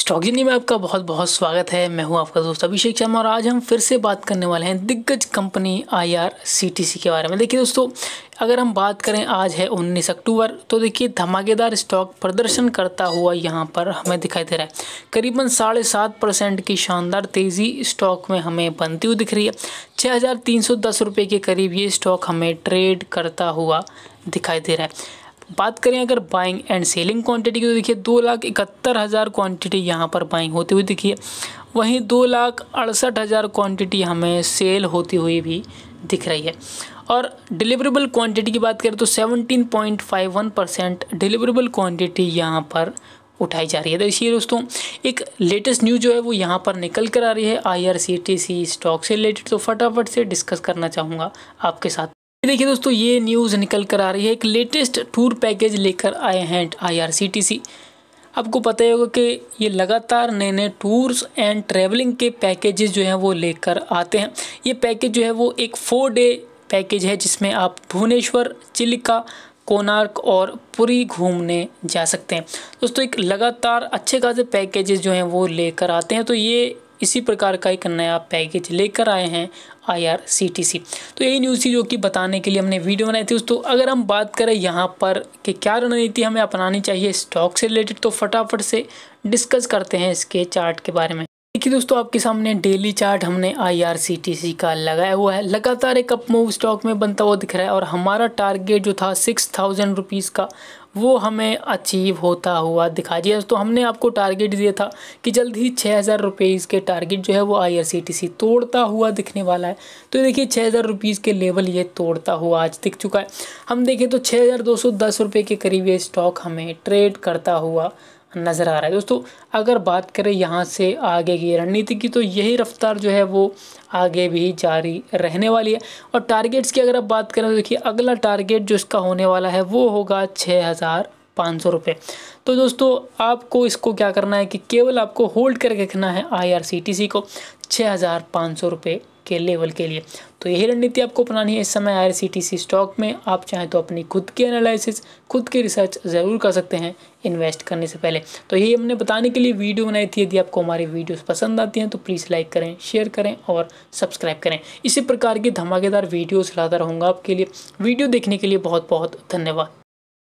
स्टॉकिनी में आपका बहुत बहुत स्वागत है मैं हूं आपका दोस्त अभिषेक शर्मा और आज हम फिर से बात करने वाले हैं दिग्गज कंपनी आईआरसीटीसी के बारे में देखिए दोस्तों अगर हम बात करें आज है 19 अक्टूबर तो देखिए धमाकेदार स्टॉक प्रदर्शन करता हुआ यहाँ पर हमें दिखाई दे रहा है करीबन साढ़े सात परसेंट की शानदार तेज़ी स्टॉक में हमें बनती हुई दिख रही है छः हज़ार तीन सौ दस रुपये के करीब ये स्टॉक हमें ट्रेड करता हुआ दिखाई दे रहा है बात करें अगर बाइंग एंड सेलिंग क्वांटिटी की तो देखिए दो लाख इकहत्तर हज़ार क्वान्टिटी यहाँ पर बाइंग होती हुई दिखी है वहीं दो लाख अड़सठ हज़ार क्वान्टिटी हमें सेल होती हुई भी दिख रही है और डिलीवरेबल क्वांटिटी की बात करें तो 17.51 परसेंट डिलीवरेबल क्वान्टिटी यहाँ पर उठाई जा रही है तो इसलिए दोस्तों एक लेटेस्ट न्यूज़ जो है वो यहाँ पर निकल कर आ रही है आई स्टॉक से रिलेटेड तो फटाफट से डिस्कस करना चाहूँगा आपके साथ देखिए दोस्तों ये न्यूज़ निकल कर आ रही है एक लेटेस्ट टूर पैकेज लेकर आए हैं आईआरसीटीसी आपको पता ही होगा कि ये लगातार नए नए टूर्स एंड ट्रैवलिंग के पैकेजेस जो हैं वो लेकर आते हैं ये पैकेज जो है वो एक फोर डे पैकेज है जिसमें आप भुवनेश्वर चिलिका कोनार्क और पुरी घूमने जा सकते हैं दोस्तों एक लगातार अच्छे खासे पैकेजेस जो हैं वो लेकर आते हैं तो ये इसी प्रकार का एक नया पैकेज लेकर आए हैं आईआरसीटीसी तो यही न्यूज़ थी जो कि बताने के लिए हमने वीडियो बनाई थी दोस्तों अगर हम बात करें यहाँ पर कि क्या रणनीति हमें अपनानी चाहिए स्टॉक से रिलेटेड तो फटाफट से डिस्कस करते हैं इसके चार्ट के बारे में देखिए दोस्तों आपके सामने डेली चार्ट हमने आई का लगाया हुआ है लगातार एक अप मूव स्टॉक में बनता हुआ दिख रहा है और हमारा टारगेट जो था सिक्स थाउजेंड रुपीज़ का वो हमें अचीव होता हुआ दिखा दिया दोस्तों हमने आपको टारगेट दिया था कि जल्द ही छः हज़ार रुपीज़ के टारगेट जो है वो आई तोड़ता हुआ दिखने वाला है तो देखिए छः हज़ार रुपीज़ के लेवल ये तोड़ता हुआ आज दिख चुका है हम देखें तो छः हज़ार दो सौ दस रुपये के करीब ये स्टॉक हमें ट्रेड करता हुआ नज़र आ रहा है दोस्तों अगर बात करें यहाँ से आगे की रणनीति की तो यही रफ्तार जो है वो आगे भी जारी रहने वाली है और टारगेट्स की अगर आप बात करें तो देखिए अगला टारगेट जो इसका होने वाला है वो होगा छः हज़ार पाँच सौ रुपये तो दोस्तों आपको इसको क्या करना है कि केवल आपको होल्ड करके रखना है आईआरसीटीसी को छः हज़ार पाँच सौ रुपये के लेवल के लिए तो यही रणनीति आपको अपनानी है इस समय आईआरसीटीसी स्टॉक में आप चाहें तो अपनी खुद की एनालिसिस खुद की रिसर्च ज़रूर कर सकते हैं इन्वेस्ट करने से पहले तो यही हमने बताने के लिए वीडियो बनाई थी यदि आपको हमारी वीडियोस पसंद आती हैं तो प्लीज़ लाइक करें शेयर करें और सब्सक्राइब करें इसी प्रकार की धमाकेदार वीडियोज़ लाता रहूँगा आपके लिए वीडियो देखने के लिए बहुत बहुत धन्यवाद